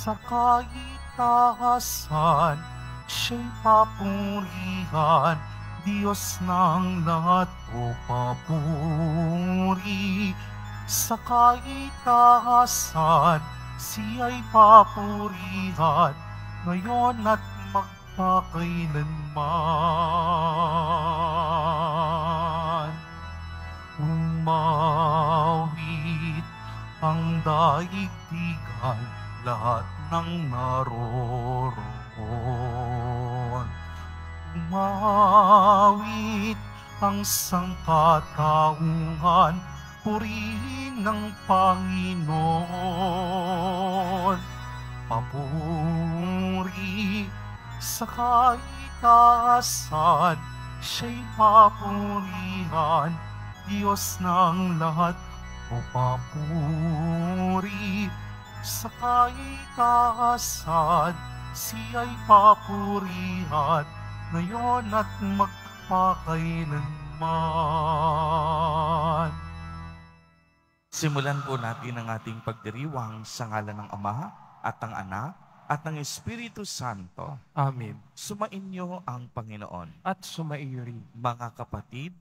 sa kaitaasan, siya'y papurihan, Diyos ng lahat o papuri. Sa kaitaasan, siya'y papurihan, ngayon at magpakailanman. Umawit ang daigdigan, lahat ng naroroon. Umawit ang sangkatauhan, purihin ng Panginoon. Papuri sa kaitaasan, siya'y mapurihan, Diyos ng lahat o papuri Sakay taasad, siya'y papurihan, ngayon at magpakailanman. Simulan po natin ang ating pagdiriwang sa ngalan ng Ama at ang Anak at ng Espiritu Santo. Amen. Sumainyo ang Panginoon. At sumaiyo rin. Mga kapatid,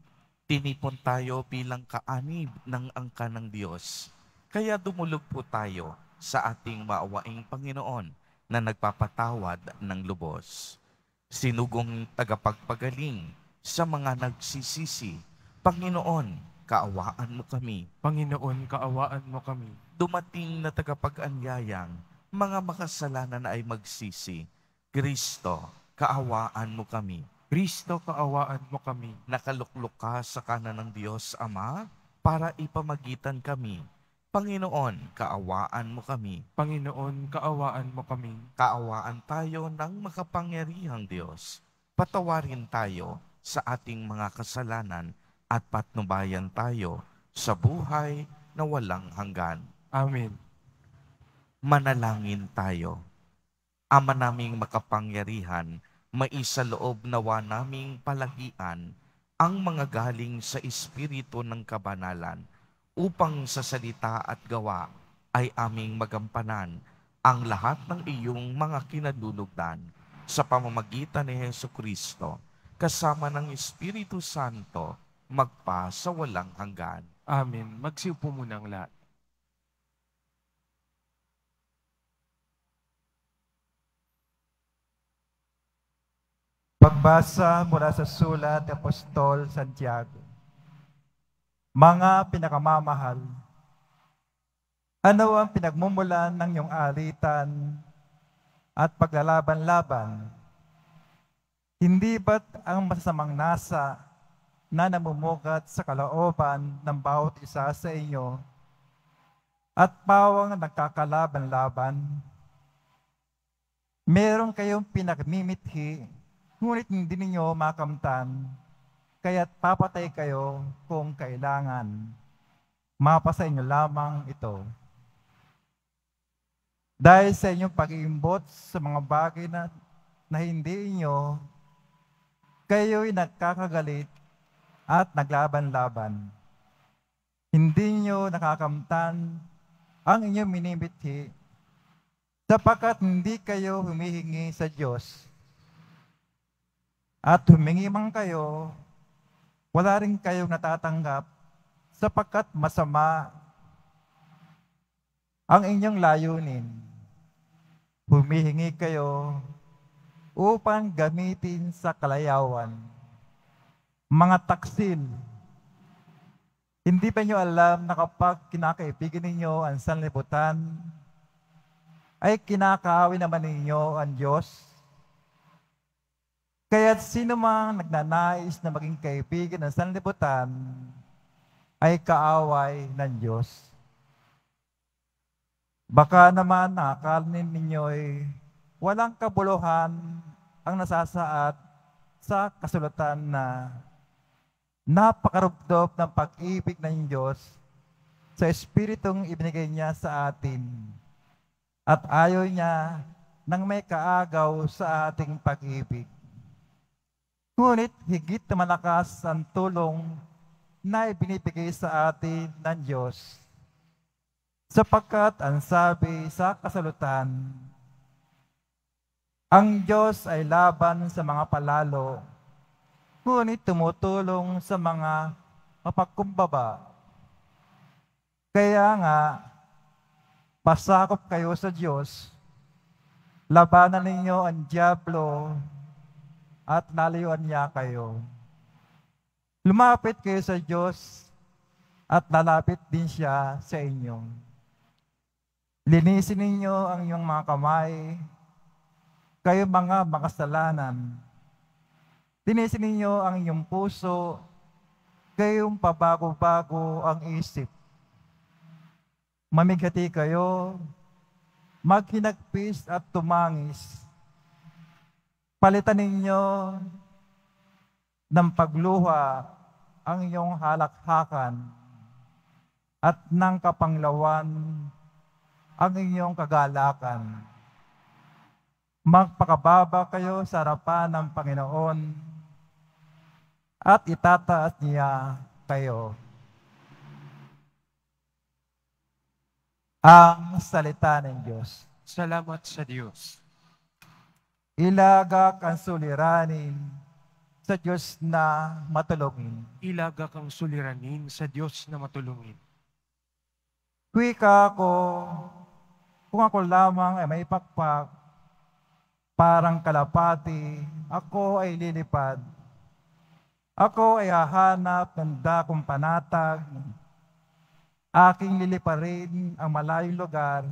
tinipon tayo bilang kaanib ng angka ng Diyos. Kaya dumulog po tayo sa ating maawaing Panginoon na nagpapatawad ng lubos. Sinugong tagapagpagaling sa mga nagsisisi. Panginoon, kaawaan mo kami. Panginoon, kaawaan mo kami. Dumating na tagapag-anyayang, mga makasalanan ay magsisi. Kristo, kaawaan mo kami. Kristo, kaawaan mo kami. Nakaluklok ka sa kanan ng Diyos Ama para ipamagitan kami Panginoon, kaawaan mo kami. Panginoon, kaawaan mo kami. Kaawaan tayo ng makapangyarihang Diyos. Patawarin tayo sa ating mga kasalanan at patnubayan tayo sa buhay na walang hanggan. Amen. Manalangin tayo. Ama naming makapangyarihan, maisa loob nawa naming palagian ang mga galing sa espiritu ng kabanalan – upang sa salita at gawa ay aming magampanan ang lahat ng iyong mga kinadunugdan sa pamamagitan ni Heso Kristo kasama ng Espiritu Santo magpa sa walang hanggan. Amen. Magsiupo muna ang lahat. Pagbasa mula sa sulat Apostol Santiago. Mga pinakamamahal, ano ang pinagmumulan ng iyong alitan at paglalaban-laban? Hindi ba't ang masasamang nasa na namumugat sa kalaoban ng bawat isa sa inyo at pawang nagkakalaban-laban? Meron kayong pinagmimithi, ngunit hindi ninyo makamtan kaya papatay kayo kung kailangan. Mapasa inyo lamang ito. Dahil sa inyong pag-iimbot sa mga bagay na, na hindi inyo, kayo'y nagkakagalit at naglaban-laban. Hindi nyo nakakamtan ang inyong minimithi sapagkat hindi kayo humihingi sa Diyos at humingi man kayo wala rin kayong natatanggap sapagkat masama ang inyong layunin. Humihingi kayo upang gamitin sa kalayawan. Mga taksil, hindi ba nyo alam na kapag kinakaibigan ninyo ang sanlibutan, ay kinakawin naman ninyo ang Diyos? Kaya sino mang nagnanais na maging kaibigan ng sanlibutan ay kaaway ng Diyos. Baka naman nakakala ninyo'y walang kabuluhan ang nasasaat sa kasulatan na napakarubdob ng pag-ibig ng Diyos sa Espiritong ibinigay niya sa atin at ayaw niya nang may kaagaw sa ating pag-ibig. Ngunit higit na malakas ang tulong na ibinibigay sa atin ng Diyos. Sapagkat ang sabi sa kasalutan, ang Diyos ay laban sa mga palalo, ngunit tumutulong sa mga mapagkumbaba. Kaya nga, pasakop kayo sa Diyos, labanan ninyo ang Diablo at nalayuan niya kayo. Lumapit kayo sa Diyos at lalapit din siya sa inyo. Linisin ninyo ang iyong mga kamay, kayo mga makasalanan. Linisin ninyo ang iyong puso, kayong pabago-bago ang isip. Mamighati kayo, maghinagpis at tumangis Palitan ninyo ng pagluha ang iyong halakhakan at ng kapanglawan ang iyong kagalakan. Magpakababa kayo sa harapan ng Panginoon at itataas niya kayo. Ang salita ng Diyos. Salamat sa Diyos. Ilagak ang suliranin sa Diyos na matulungin. Ilagak ang suliranin sa Diyos na matulungin. Kuwika ako, kung ako lamang ay may pakpak, parang kalapati, ako ay lilipad. Ako ay hahanap ng dakong panatag. Aking liliparin ang malayong lugar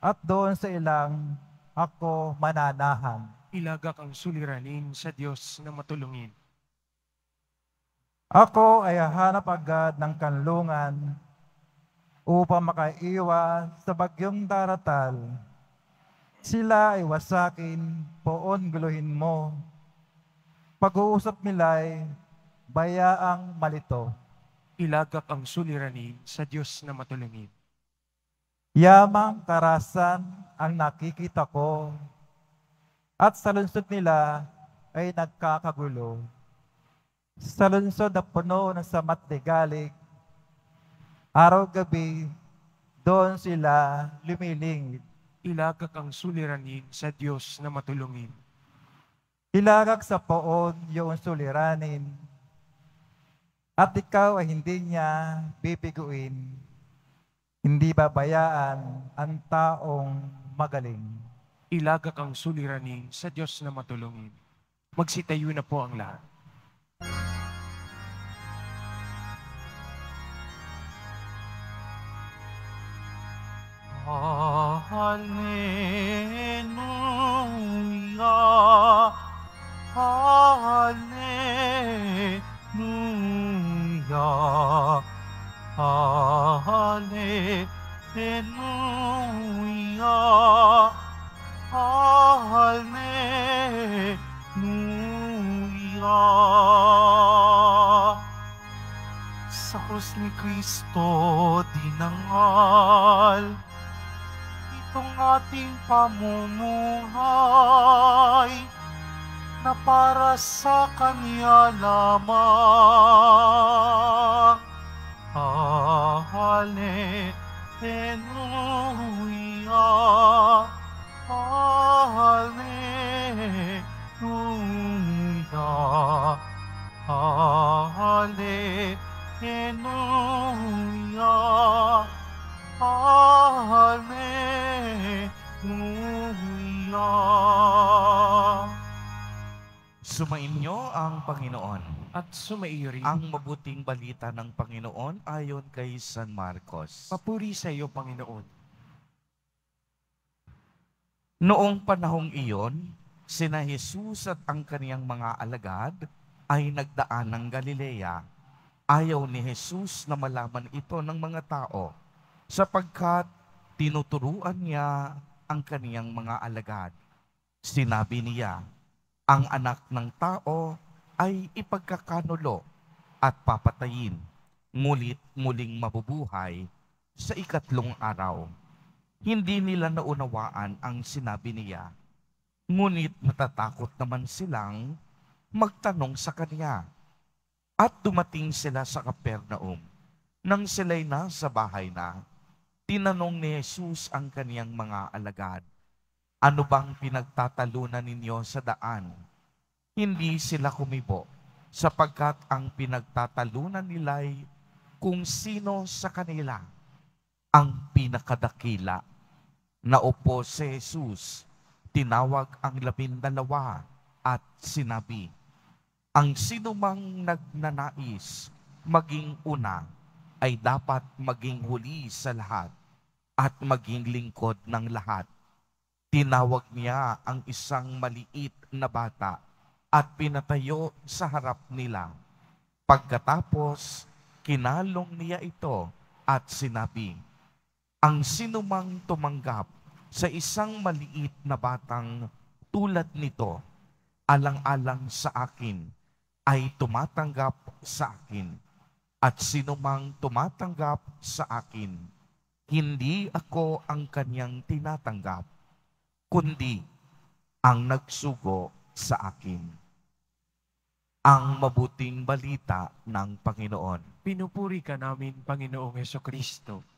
at doon sa ilang ako mananahan. Ilagak ang suliranin sa Diyos na matulungin. Ako ay hahanap agad ng kanlungan upang makaiwa sa bagyong daratal. Sila ay wasakin, poon guluhin mo. Pag-uusap nila'y bayaang malito. Ilagak ang suliranin sa Diyos na matulungin. Yamang karasan ang nakikita ko. At sa lungsod nila ay nagkakagulo. Sa lungsod na puno ng samat de galig, araw-gabi, doon sila lumilingid. Ilagak ang suliranin sa Diyos na matulungin. Ilagak sa poon yung suliranin at ikaw ay hindi niya bibiguin. Hindi babayaan ang taong magaling. Ilagak ang suliranin sa Diyos na matulungin. Magsitayo na po ang lahat. Hallelujah. Hallelujah, Hallelujah. Sa krus ni Kristo dinangal, itong ating pamumuhay na para sa Kanya lamang. Ah, hallelujah. Sumainyo ang Panginoon. At sumaiyo rin. Ang mabuting balita ng Panginoon ayon kay San Marcos. Papuri sa iyo, Panginoon. Noong panahong iyon, sina Jesus at ang kaniyang mga alagad ay nagdaan ng Galilea. Ayaw ni Jesus na malaman ito ng mga tao sapagkat tinuturuan niya ang kaniyang mga alagad. Sinabi niya, ang anak ng tao ay ipagkakanulo at papatayin, ngulit muling mabubuhay sa ikatlong araw hindi nila naunawaan ang sinabi niya. Ngunit natatakot naman silang magtanong sa kanya. At dumating sila sa Kapernaum. Nang sila'y nasa bahay na, tinanong ni Jesus ang kaniyang mga alagad, Ano bang pinagtatalunan ninyo sa daan? Hindi sila kumibo, sapagkat ang pinagtatalunan nila'y kung sino sa kanila ang pinakadakila. Naupo si Jesus, tinawag ang labindalawa at sinabi, Ang sinumang nagnanais maging una ay dapat maging huli sa lahat at maging lingkod ng lahat. Tinawag niya ang isang maliit na bata at pinatayo sa harap nila. Pagkatapos, kinalong niya ito at sinabi, ang sinumang tumanggap sa isang maliit na batang tulad nito, alang-alang sa akin, ay tumatanggap sa akin. At sinumang tumatanggap sa akin, hindi ako ang kanyang tinatanggap, kundi ang nagsugo sa akin ang mabuting balita ng Panginoon. Pinupuri ka namin, Panginoong Heso Kristo.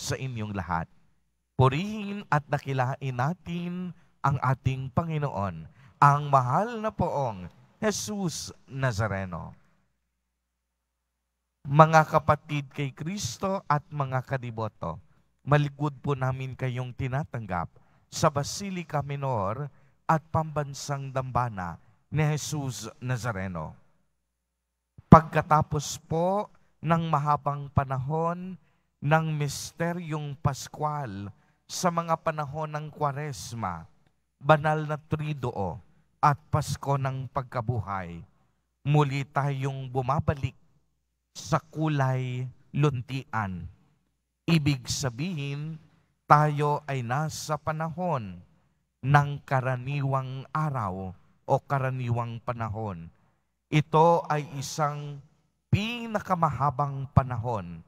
sa inyong lahat. Purihin at dakilain natin ang ating Panginoon, ang mahal na poong Jesus Nazareno. Mga kapatid kay Kristo at mga kadiboto, maligod po namin kayong tinatanggap sa Basilica Minor at Pambansang Dambana ni Jesus Nazareno. Pagkatapos po ng mahabang panahon, ng misteryong Paskwal sa mga panahon ng Kwaresma, banal na Tridoo at Pasko ng Pagkabuhay, muli tayong bumabalik sa kulay luntian. Ibig sabihin, tayo ay nasa panahon ng karaniwang araw o karaniwang panahon. Ito ay isang pinakamahabang panahon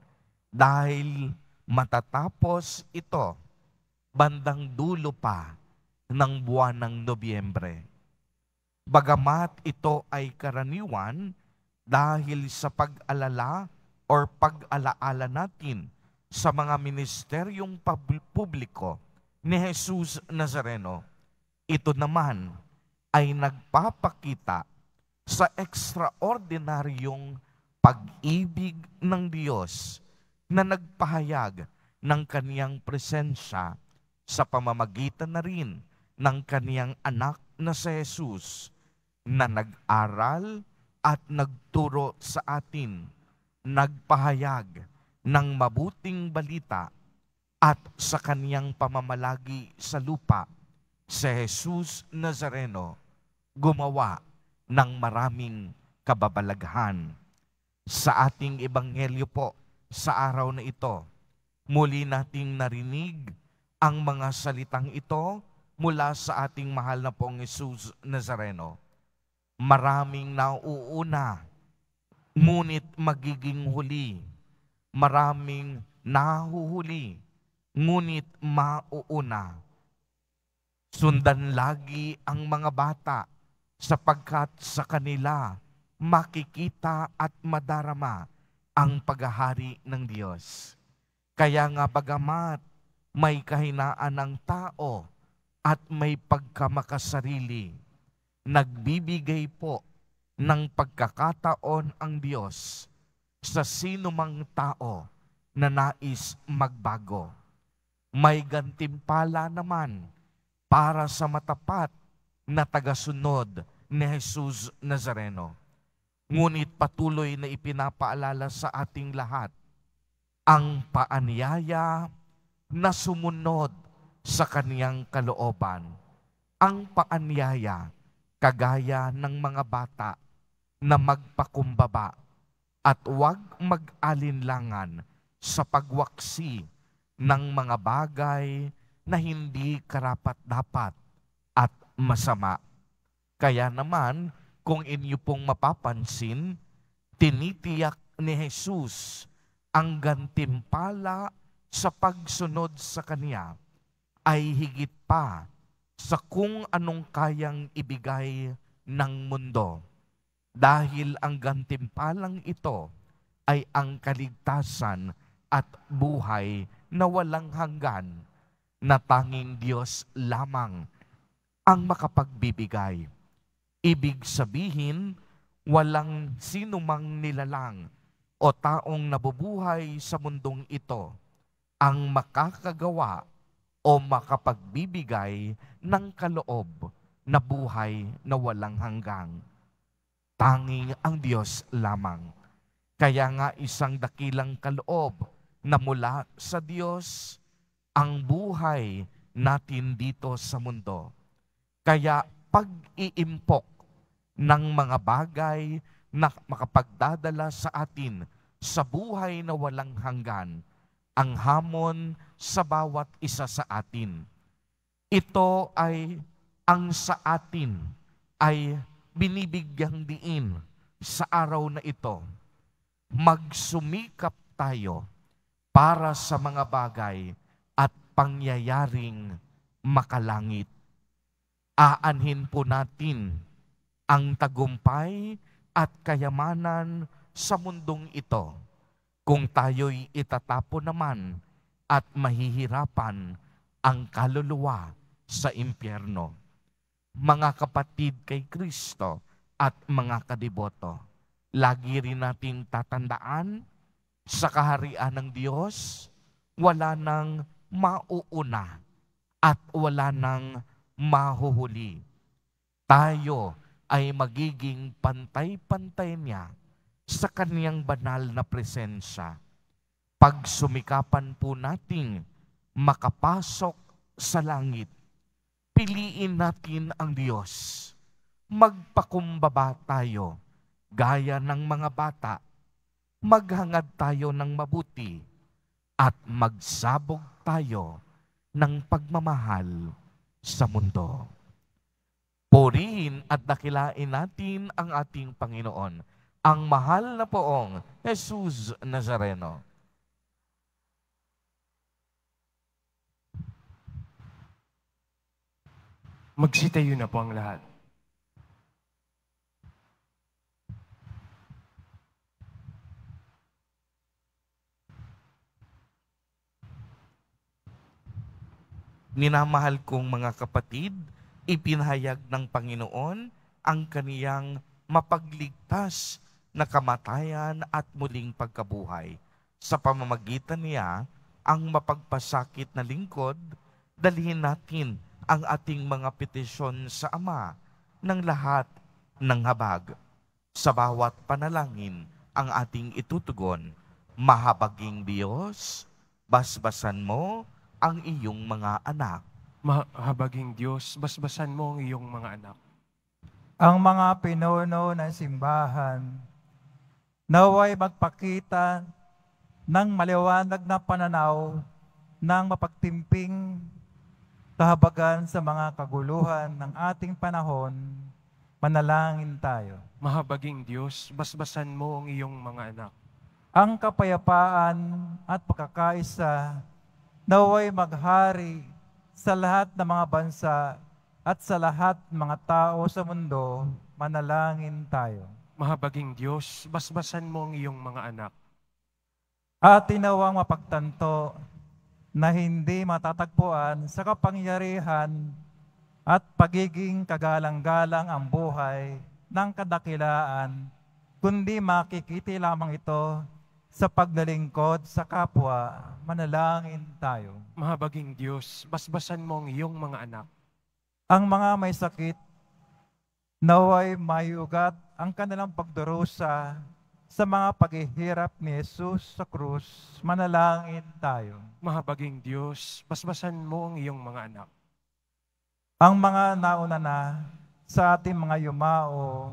dahil matatapos ito, bandang dulo pa ng buwan ng Nobyembre. Bagamat ito ay karaniwan dahil sa pag-alala or pag-alaala natin sa mga ministeryong publiko ni Jesus Nazareno, ito naman ay nagpapakita sa ekstraordinaryong pag-ibig ng Diyos na nagpahayag ng kaniyang presensya sa pamamagitan na rin ng kaniyang anak na si Jesus na nag-aral at nagturo sa atin, nagpahayag ng mabuting balita at sa kaniyang pamamalagi sa lupa, si Jesus Nazareno gumawa ng maraming kababalaghan. Sa ating ebanghelyo po, sa araw na ito. Muli nating narinig ang mga salitang ito mula sa ating mahal na pong Jesus Nazareno. Maraming nauuna, ngunit magiging huli. Maraming nahuhuli, ngunit mauuna. Sundan lagi ang mga bata sapagkat sa kanila makikita at madarama ang paghahari ng Diyos. Kaya nga bagamat may kahinaan ng tao at may pagkamakasarili, nagbibigay po ng pagkakataon ang Diyos sa sinumang tao na nais magbago. May gantimpala naman para sa matapat na tagasunod ni Jesus Nazareno. Ngunit patuloy na ipinapaalala sa ating lahat ang paanyaya na sumunod sa kaniyang kalooban. Ang paanyaya kagaya ng mga bata na magpakumbaba at huwag mag-alinlangan sa pagwaksi ng mga bagay na hindi karapat-dapat at masama. Kaya naman, kung inyo pong mapapansin, tinitiyak ni Jesus ang gantimpala sa pagsunod sa Kanya ay higit pa sa kung anong kayang ibigay ng mundo. Dahil ang gantimpalang ito ay ang kaligtasan at buhay na walang hanggan na tanging Diyos lamang ang makapagbibigay. Ibig sabihin, walang sinumang nilalang o taong nabubuhay sa mundong ito ang makakagawa o makapagbibigay ng kaloob na buhay na walang hanggang. Tanging ang Diyos lamang. Kaya nga isang dakilang kaloob na mula sa Diyos ang buhay natin dito sa mundo. Kaya pag-iimpok ng mga bagay na makapagdadala sa atin sa buhay na walang hanggan ang hamon sa bawat isa sa atin. Ito ay ang sa atin ay binibigyang diin sa araw na ito. Magsumikap tayo para sa mga bagay at pangyayaring makalangit. Aanhin po natin ang tagumpay at kayamanan sa mundong ito kung tayo'y itatapo naman at mahihirapan ang kaluluwa sa impyerno. Mga kapatid kay Kristo at mga kadiboto, lagi rin nating tatandaan sa kaharian ng Diyos, wala nang mauuna at wala nang mahuhuli. Tayo ay magiging pantay-pantay niya sa kaniyang banal na presensya. Pagsumikapan po nating makapasok sa langit, piliin natin ang Diyos. Magpakumbaba tayo gaya ng mga bata. Maghangad tayo ng mabuti at magsabog tayo ng pagmamahal sa mundo. Purihin at dakilain natin ang ating Panginoon, ang mahal na poong Jesus Nazareno. Magsitayo na po ang lahat. Minamahal kong mga kapatid, Ipinahayag ng Panginoon ang kaniyang mapagligtas na kamatayan at muling pagkabuhay. Sa pamamagitan niya, ang mapagpasakit na lingkod, dalhin natin ang ating mga petisyon sa Ama ng lahat ng habag. Sa bawat panalangin ang ating itutugon, Mahabaging Diyos, basbasan mo ang iyong mga anak mahabaging Diyos, basbasan mo ang iyong mga anak. Ang mga pinuno ng simbahan, naway magpakita ng maliwanag na pananaw ng mapagtimping kahabagan sa mga kaguluhan ng ating panahon, manalangin tayo. Mahabaging Diyos, basbasan mo ang iyong mga anak. Ang kapayapaan at pagkakaisa naway maghari sa lahat ng mga bansa at sa lahat ng mga tao sa mundo, manalangin tayo. Mahabaging Diyos, basbasan mo ang iyong mga anak. At tinawang mapagtanto na hindi matatagpuan sa kapangyarihan at pagiging kagalang-galang ang buhay ng kadakilaan, kundi makikiti lamang ito sa pagnalingkod sa kapwa, manalangin tayo. Mahabaging Diyos, basbasan mo ang iyong mga anak. Ang mga may sakit, naway mayugat ang kanilang pagdurusa sa mga paghihirap ni Jesus sa krus, manalangin tayo. Mahabaging Diyos, basbasan mo ang iyong mga anak. Ang mga nauna na sa ating mga yumao,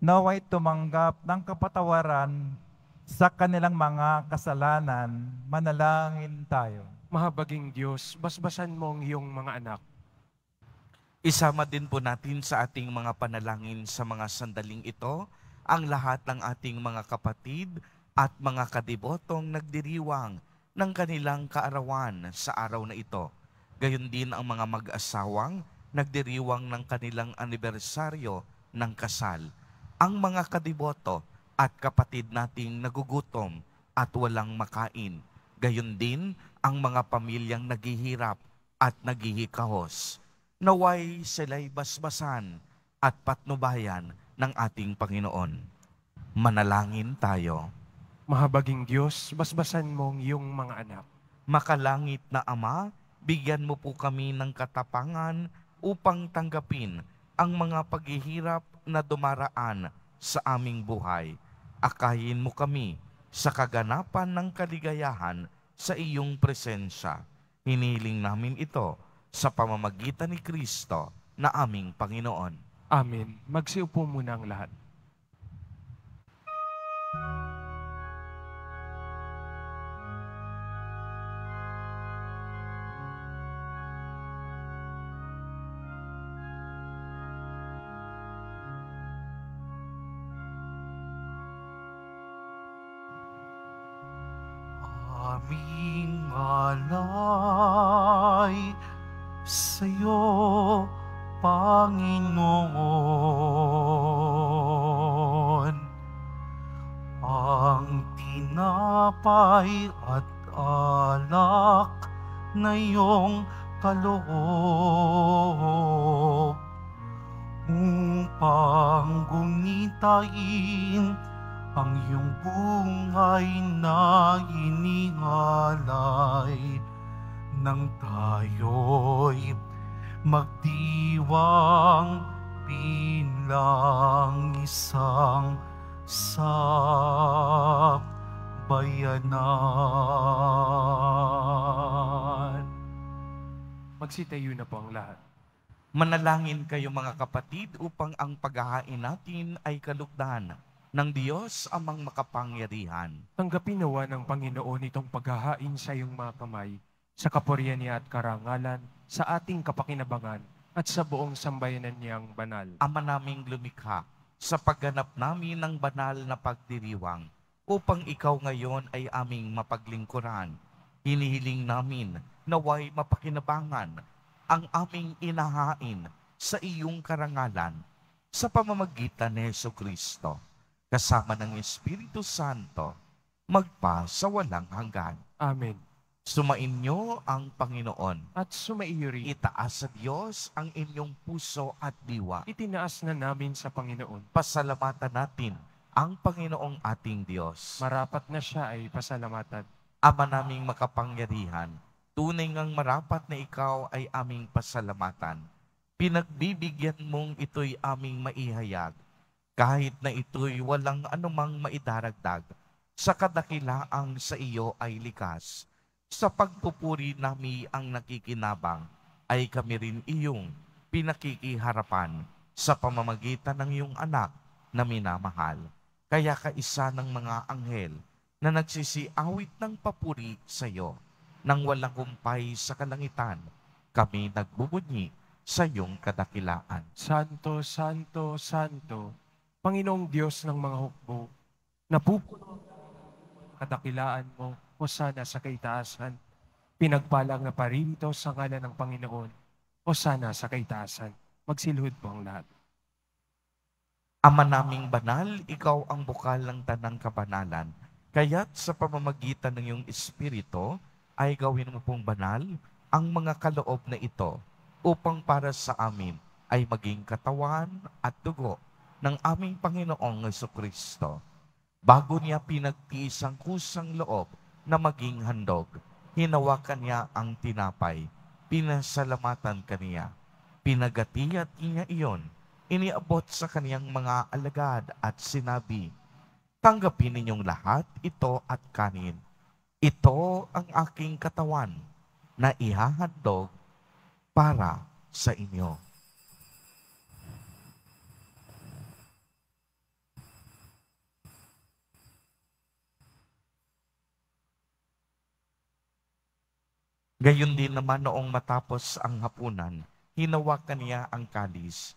naway tumanggap ng kapatawaran sa kanilang mga kasalanan, manalangin tayo. Mahabaging Diyos, basbasan mo ang iyong mga anak. Isama din po natin sa ating mga panalangin sa mga sandaling ito ang lahat ng ating mga kapatid at mga kadibotong nagdiriwang ng kanilang kaarawan sa araw na ito. Gayon din ang mga mag-asawang nagdiriwang ng kanilang anibersaryo ng kasal. Ang mga kadiboto at kapatid nating nagugutom at walang makain. Gayon din ang mga pamilyang naghihirap at naghihikahos. Naway sila'y basbasan at patnubayan ng ating Panginoon. Manalangin tayo. Mahabaging Diyos, basbasan mong iyong mga anak. Makalangit na Ama, bigyan mo po kami ng katapangan upang tanggapin ang mga paghihirap na dumaraan sa aming buhay Akayin mo kami sa kaganapan ng kaligayahan sa iyong presensya. Hiniling namin ito sa pamamagitan ni Kristo na aming Panginoon. Amen. Magsiupo muna ang lahat. Thank you. tagumpay at alak na iyong kaloob upang gunitain ang iyong bungay na inihalay nang tayo'y magdiwang bilang isang sa bayanan. Magsitayo na po ang lahat. Manalangin kayo mga kapatid upang ang paghahain natin ay kalugdan ng Diyos amang makapangyarihan. Tanggapin nawa ng Panginoon itong paghahain sa iyong mga kamay, sa kapurian niya at karangalan, sa ating kapakinabangan, at sa buong sambayanan niyang banal. Ama naming lumikha, sa pagganap namin ng banal na pagdiriwang, upang ikaw ngayon ay aming mapaglingkuran. Hinihiling namin naway mapakinabangan ang aming inahain sa iyong karangalan sa pamamagitan ni Yeso Kristo kasama ng Espiritu Santo magpa sa walang hanggan. Amen. Sumainyo ang Panginoon. At sumaiyo rin. Itaas sa Diyos ang inyong puso at diwa. Itinaas na namin sa Panginoon. Pasalamatan natin ang Panginoong ating Diyos. Marapat na siya ay pasalamatan. Ama naming makapangyarihan, tunay ngang marapat na ikaw ay aming pasalamatan. Pinagbibigyan mong ito'y aming maihayag, kahit na ito'y walang anumang maidaragdag, sa kadakilaang sa iyo ay likas. Sa pagpupuri nami ang nakikinabang, ay kami rin iyong pinakikiharapan sa pamamagitan ng iyong anak na minamahal kaya ka isa ng mga anghel na nagsisiawit ng papuri sa iyo nang walang kumpay sa kalangitan. Kami nagbubunyi sa iyong kadakilaan. Santo, Santo, Santo, Panginoong Diyos ng mga hukbo, napupuno kadakilaan mo o sana sa kaitaasan. Pinagpalang na parito sa ngalan ng Panginoon o sana sa kaitaasan. Magsilhod po ang lahat. Ama naming banal, ikaw ang bukal ng tanang kabanalan. Kaya't sa pamamagitan ng iyong espiritu, ay gawin mo pong banal ang mga kaloob na ito upang para sa amin ay maging katawan at dugo ng aming Panginoong Kristo. Bago niya pinagtiis ang kusang loob na maging handog, hinawakan niya ang tinapay, pinasalamatan kaniya, pinagatiat niya iyon iniabot sa kaniyang mga alagad at sinabi, Tanggapin ninyong lahat ito at kanin. Ito ang aking katawan na ihahandog para sa inyo. Gayon din naman noong matapos ang hapunan, hinawakan niya ang kalis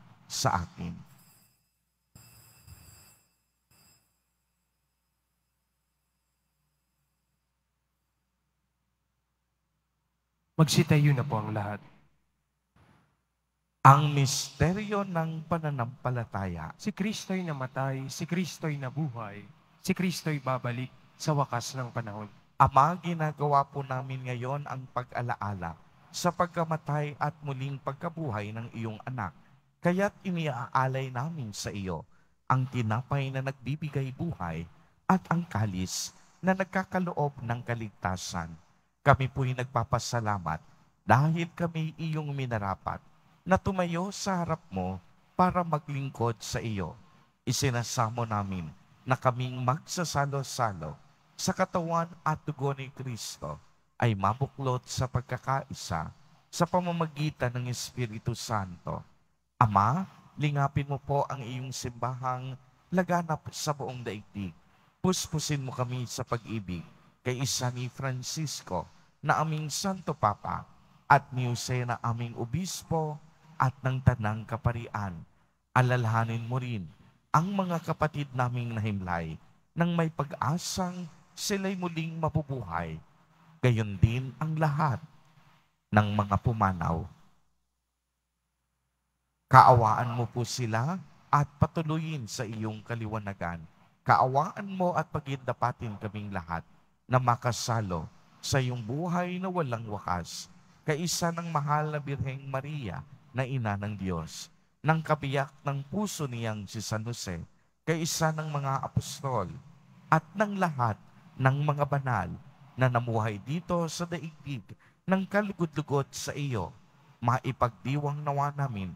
sa akin. Magsitayo na po ang lahat. Ang misteryo ng pananampalataya. Si Kristo'y namatay, si Kristo'y nabuhay, si Kristo'y babalik sa wakas ng panahon. Ama, ginagawa po namin ngayon ang pag-alaala sa pagkamatay at muling pagkabuhay ng iyong anak Kaya't iniaalay namin sa iyo ang tinapay na nagbibigay buhay at ang kalis na nagkakaloob ng kaligtasan. Kami po'y nagpapasalamat dahil kami iyong minarapat na tumayo sa harap mo para maglingkod sa iyo. Isinasamo namin na kaming magsasalo-salo sa katawan at dugo ni Kristo ay mabuklot sa pagkakaisa sa pamamagitan ng Espiritu Santo Ama, lingapin mo po ang iyong simbahang laganap sa buong daigdig. Puspusin mo kami sa pag-ibig kay isa ni Francisco na aming Santo Papa at ni Jose na aming Obispo at ng Tanang Kaparian. Alalahanin mo rin ang mga kapatid naming nahimlay nang may pag-asang sila'y muling mabubuhay. Gayon din ang lahat ng mga pumanaw Kaawaan mo po sila at patuloyin sa iyong kaliwanagan. Kaawaan mo at pagindapatin kaming lahat na makasalo sa iyong buhay na walang wakas, kaisa ng mahal na Birheng Maria na ina ng Diyos, ng kabiyak ng puso niyang si San Jose, kaisa ng mga apostol, at ng lahat ng mga banal na namuhay dito sa daigdig ng kalugod-lugod sa iyo, maipagdiwang nawa namin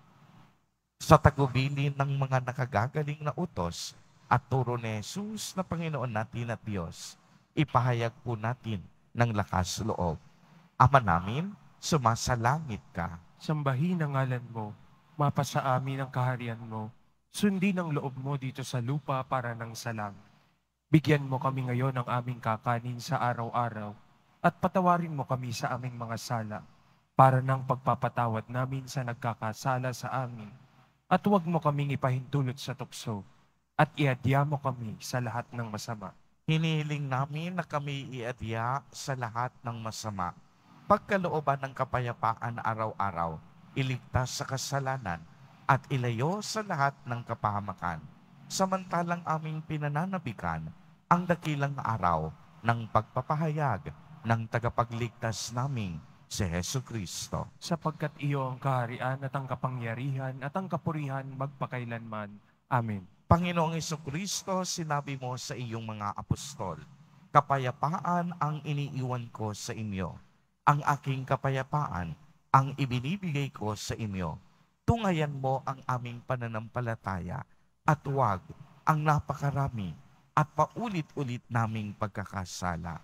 sa tagubilin ng mga nakagagaling na utos at turo ni Jesus na Panginoon natin at Diyos, ipahayag po natin ng lakas loob. Ama namin, sumasalangit ka. Sambahin ang ngalan mo, mapasa amin ang kaharian mo, sundin ang loob mo dito sa lupa para ng salam. Bigyan mo kami ngayon ng aming kakanin sa araw-araw at patawarin mo kami sa aming mga sala para ng pagpapatawad namin sa nagkakasala sa amin at huwag mo kaming ipahintulot sa tukso at iadya mo kami sa lahat ng masama. Hinihiling namin na kami iadya sa lahat ng masama. Pagkalooban ng kapayapaan araw-araw, iligtas sa kasalanan at ilayo sa lahat ng kapahamakan. Samantalang aming pinananabikan ang dakilang araw ng pagpapahayag ng tagapagligtas naming si Heso Kristo. Sapagkat iyo ang kaharian at ang kapangyarihan at ang kapurihan magpakailanman. Amen. Panginoong Heso Kristo, sinabi mo sa iyong mga apostol, Kapayapaan ang iniiwan ko sa inyo. Ang aking kapayapaan ang ibinibigay ko sa inyo. Tungayan mo ang aming pananampalataya at wag ang napakarami at paulit-ulit naming pagkakasala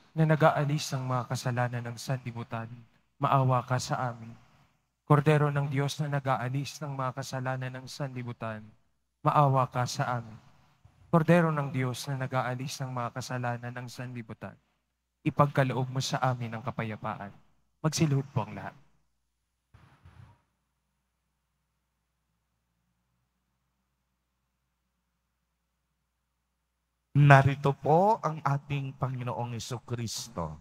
na nag-aalis ng mga kasalanan ng sanlibutan, maawa ka sa amin. Kordero ng Diyos na nag-aalis ng mga kasalanan ng sanlibutan, maawa ka sa amin. Kordero ng Diyos na nag-aalis ng mga kasalanan ng sanlibutan, ipagkaloob mo sa amin ang kapayapaan. Magsilhod po ang lahat. Narito po ang ating Panginoong Iso Kristo.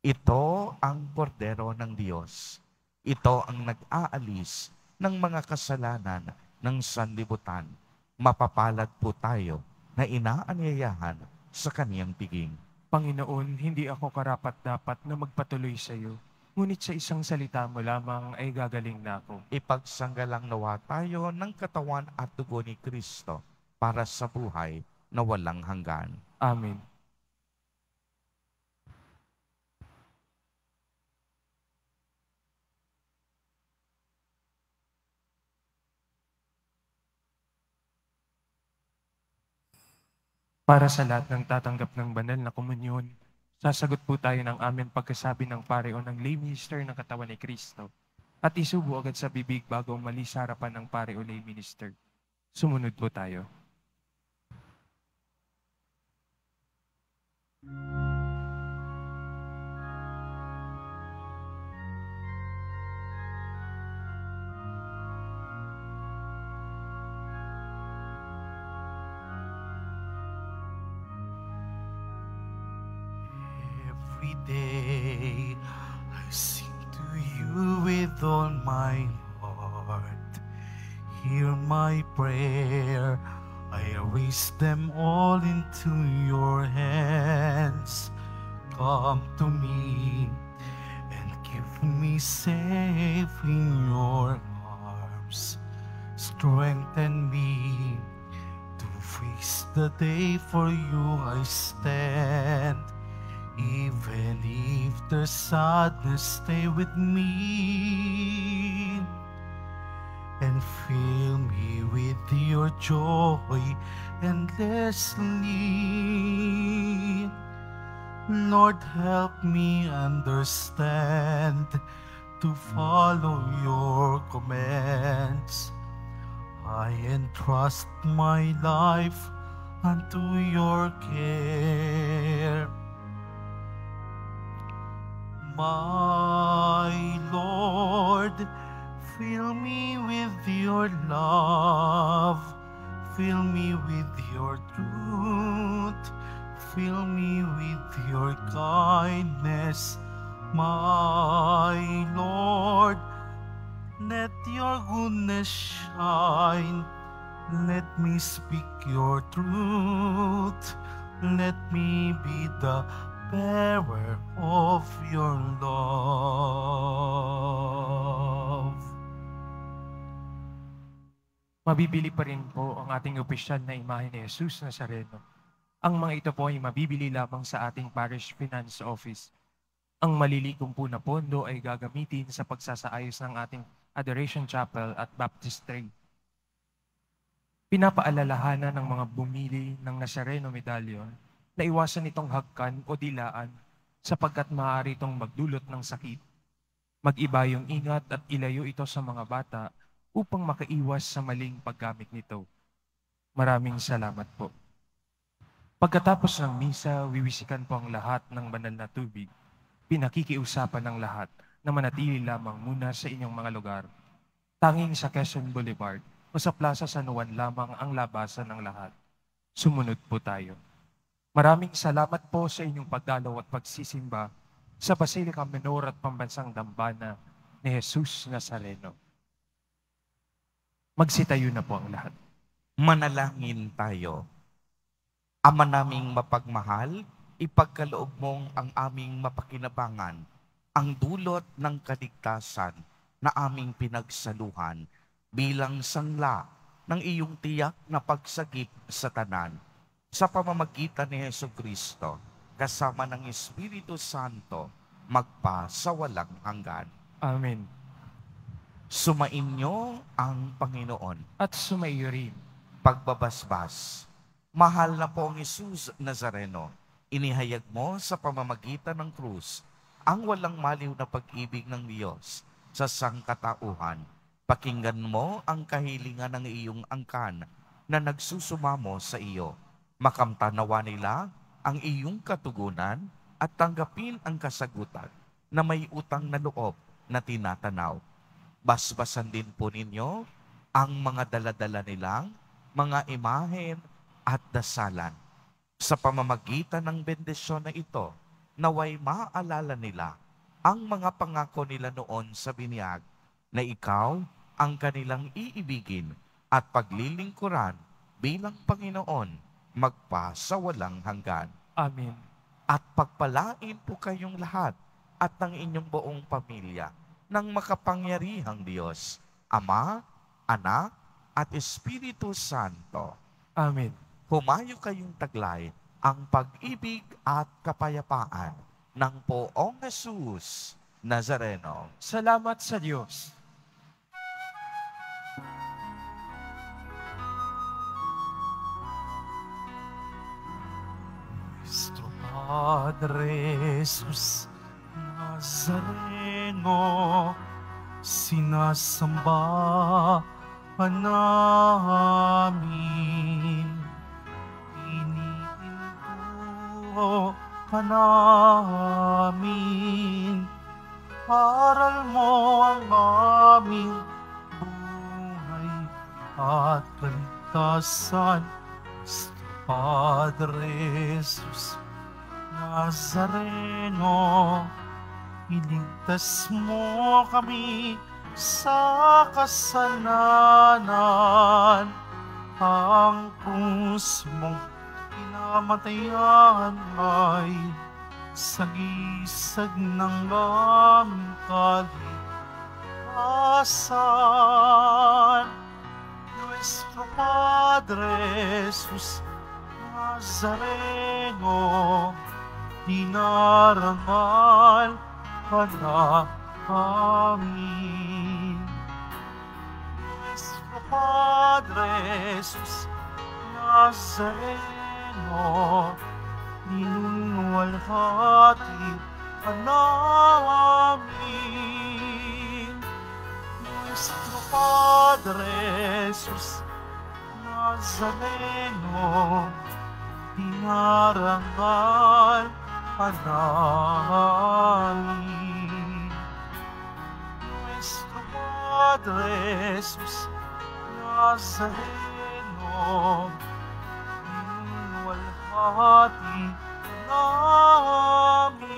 Ito ang kordero ng Diyos. Ito ang nag-aalis ng mga kasalanan ng sanlibutan. Mapapalad po tayo na inaanyayahan sa kaniyang piging. Panginoon, hindi ako karapat-dapat na magpatuloy sa iyo. Ngunit sa isang salita mo lamang ay gagaling na ako. Ipagsanggalang nawa tayo ng katawan at dugo ni Kristo para sa buhay na walang hanggan. Amen. Para sa lahat ng tatanggap ng banal na komunyon, sasagot po tayo ng amin pagkasabi ng pare o ng lay minister ng katawan ni Kristo at isubo agad sa bibig bago mali sa ng pare o lay minister. Sumunod po tayo. Every day I sing to you with all my heart. Hear my prayer. I raise them all into your hands. Come to me and give me safe in your arms. Strengthen me to face the day for you I stand. Even if the sadness stay with me and feel me your joy endlessly. Lord, help me understand to follow your commands. I entrust my life unto your care. My Lord, Fill me with your love, fill me with your truth, fill me with your kindness, my Lord. Let your goodness shine, let me speak your truth, let me be the bearer of your love. mabibili pa rin po ang ating opisyal na imahe ni Jesus Nazareno. Ang mga ito po ay mabibili lamang sa ating Parish Finance Office. Ang malilikom po na pondo ay gagamitin sa pagsasaayos ng ating Adoration Chapel at Baptistry. Pinapaalalahanan ng mga bumili ng Nazareno Medallion na iwasan itong hagkan o dilaan sapagkat maaari itong magdulot ng sakit. Mag-iba yung ingat at ilayo ito sa mga bata upang makaiwas sa maling paggamit nito. Maraming salamat po. Pagkatapos ng misa, wiwisikan po ang lahat ng banal na tubig. Pinakikiusapan ng lahat na manatili lamang muna sa inyong mga lugar. Tanging sa Quezon Boulevard o sa Plaza San Juan lamang ang labasan ng lahat. Sumunod po tayo. Maraming salamat po sa inyong pagdalaw at pagsisimba sa Basilica Menor at Pambansang Dambana ni Jesus Nazareno. Magsitayo na po ang lahat. Manalangin tayo. Ama naming mapagmahal, ipagkaloob mong ang aming mapakinabangan, ang dulot ng kaligtasan na aming pinagsaluhan bilang sangla ng iyong tiyak na pagsagip sa tanan sa pamamagitan ni Yeso Kristo kasama ng Espiritu Santo magpa sa walang hanggan. Amen. Sumainyo ang Panginoon at sumaiyo rin. Pagbabasbas, mahal na po ang Isus Nazareno. Inihayag mo sa pamamagitan ng krus ang walang maliw na pag-ibig ng Diyos sa sangkatauhan. Pakinggan mo ang kahilingan ng iyong angkan na nagsusumamo sa iyo. Makamtanawa nila ang iyong katugunan at tanggapin ang kasagutan na may utang na loob na tinatanaw basbasan din po ninyo ang mga daladala nilang mga imahen at dasalan. Sa pamamagitan ng bendisyon na ito, naway maalala nila ang mga pangako nila noon sa binyag na ikaw ang kanilang iibigin at paglilingkuran bilang Panginoon magpa sa walang hanggan. Amen. At pagpalain po kayong lahat at ng inyong buong pamilya ng makapangyarihang Diyos, Ama, Anak, at Espiritu Santo. Amen. Humayo kayong taglay ang pag-ibig at kapayapaan ng poong Jesus Nazareno. Salamat sa Diyos. Nuestro Padre Jesus, sa lengo sinasamba namin. Iniinto ka namin, aral mo ang aming buhay at kaligtasan Padre Jesus Nazareno. Nazareno. Iligtas mo kami sa kasalanan Ang krus mong pinamatayan ay Sagisag ng aming kalikasan Nuestro Padre Jesus Nazareno Dinarangal ka na amin. Nuestro Padre Jesus Nazareno, ninunualhati ka namin. Nuestro Padre Jesus Nazareno, dinarangal ka namin. Adresus Nazareno Minwalhati namin